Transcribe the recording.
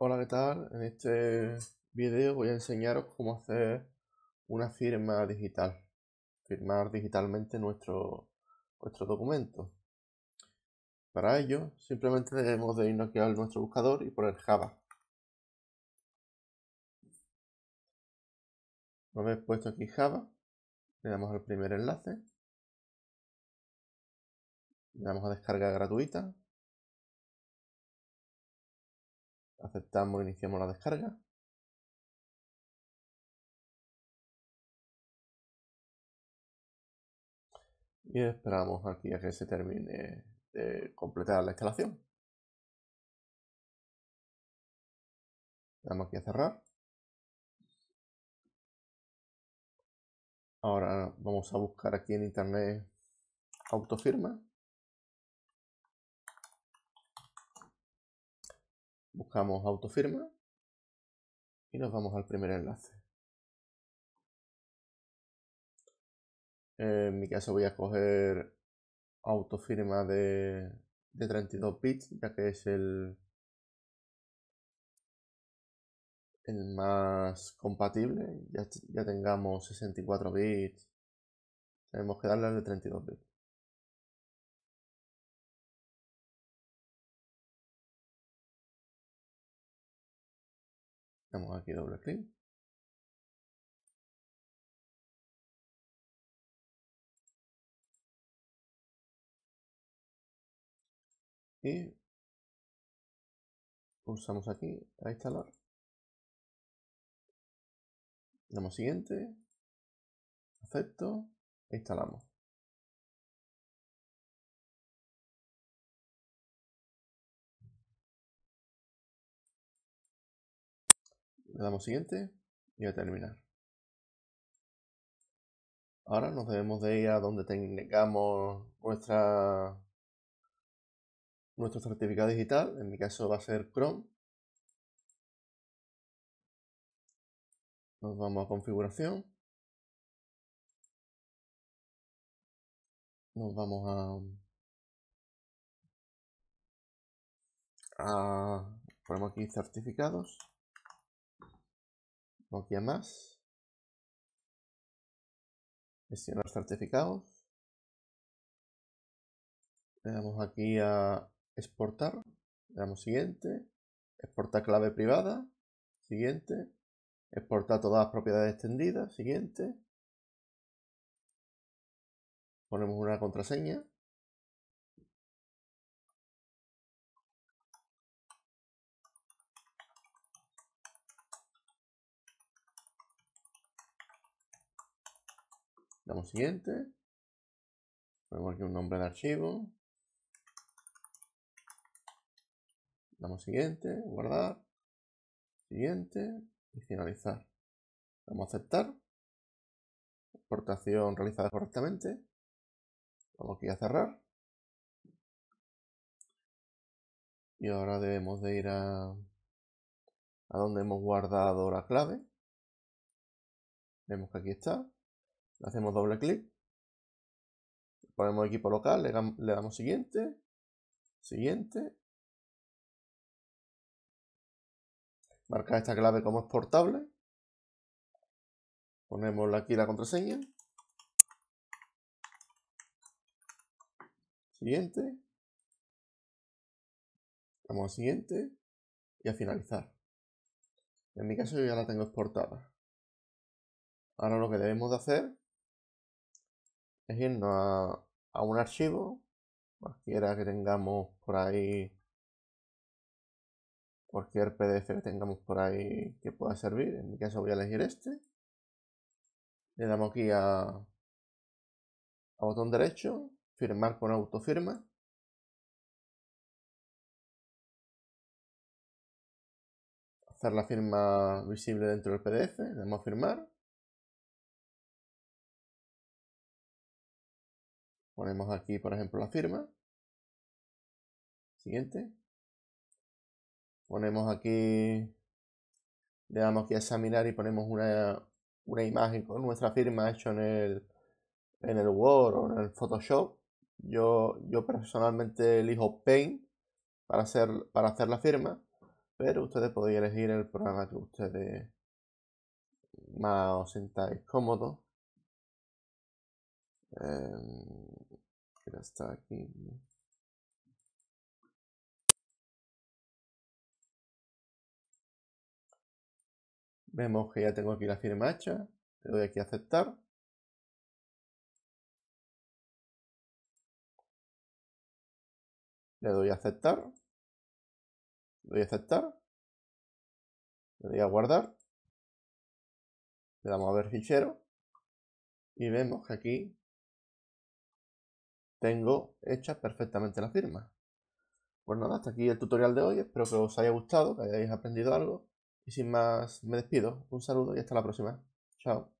Hola, ¿qué tal? En este video voy a enseñaros cómo hacer una firma digital. Firmar digitalmente nuestro, nuestro documento. Para ello, simplemente debemos de irnos aquí a nuestro buscador y poner Java. Una vez puesto aquí Java, le damos al primer enlace. Le damos a descarga gratuita, Aceptamos, iniciamos la descarga. Y esperamos aquí a que se termine de completar la instalación. Damos aquí a cerrar. Ahora vamos a buscar aquí en internet autofirma. Buscamos autofirma y nos vamos al primer enlace. En mi caso voy a coger autofirma de, de 32 bits, ya que es el, el más compatible. Ya, ya tengamos 64 bits, tenemos que darle al de 32 bits. Damos aquí doble clic. Y pulsamos aquí a instalar. Damos siguiente, acepto, e instalamos. Le damos siguiente y a terminar. Ahora nos debemos de ir a donde tengamos nuestra, nuestro certificado digital. En mi caso va a ser Chrome. Nos vamos a configuración. Nos vamos a... a ponemos aquí certificados. Vamos aquí a más. Gestionar certificados. Le damos aquí a exportar. Le damos siguiente. Exportar clave privada. Siguiente. Exportar todas las propiedades extendidas. Siguiente. Ponemos una contraseña. Damos siguiente. Ponemos aquí un nombre de archivo. Damos siguiente, guardar, siguiente y finalizar. Damos a aceptar. Exportación realizada correctamente. Vamos aquí a cerrar. Y ahora debemos de ir a, a donde hemos guardado la clave. Vemos que aquí está hacemos doble clic. Ponemos equipo local, le, damos siguiente. Siguiente. marcar esta clave como exportable. Ponemos aquí la contraseña. Siguiente. Vamos a siguiente y a finalizar. En mi caso yo ya la tengo exportada. Ahora lo que debemos de hacer es irnos a, un archivo, cualquiera que tengamos por ahí, cualquier PDF que tengamos por ahí que pueda servir, en mi caso voy a elegir este, le damos aquí a, a botón derecho, firmar con autofirma, hacer la firma visible dentro del PDF, le damos a firmar, Ponemos aquí, por ejemplo, la firma. Siguiente. Ponemos aquí, le damos aquí a examinar y ponemos una, imagen con nuestra firma hecha en el, en el Word o en el Photoshop. Yo, yo personalmente elijo Paint para hacer, para hacer la firma, pero ustedes podéis elegir el programa que ustedes más os sentáis cómodos. Em, que aquí. Vemos que ya tengo aquí la firma hecha. Le doy aquí a aceptar. Le doy a aceptar. Le doy a aceptar. Le doy a guardar. Le damos a ver fichero. Y vemos que aquí tengo hecha perfectamente la firma. Pues nada, hasta aquí el tutorial de hoy. Espero que os haya gustado, que hayáis aprendido algo. Y sin más, me despido. Un saludo y hasta la próxima. Chao.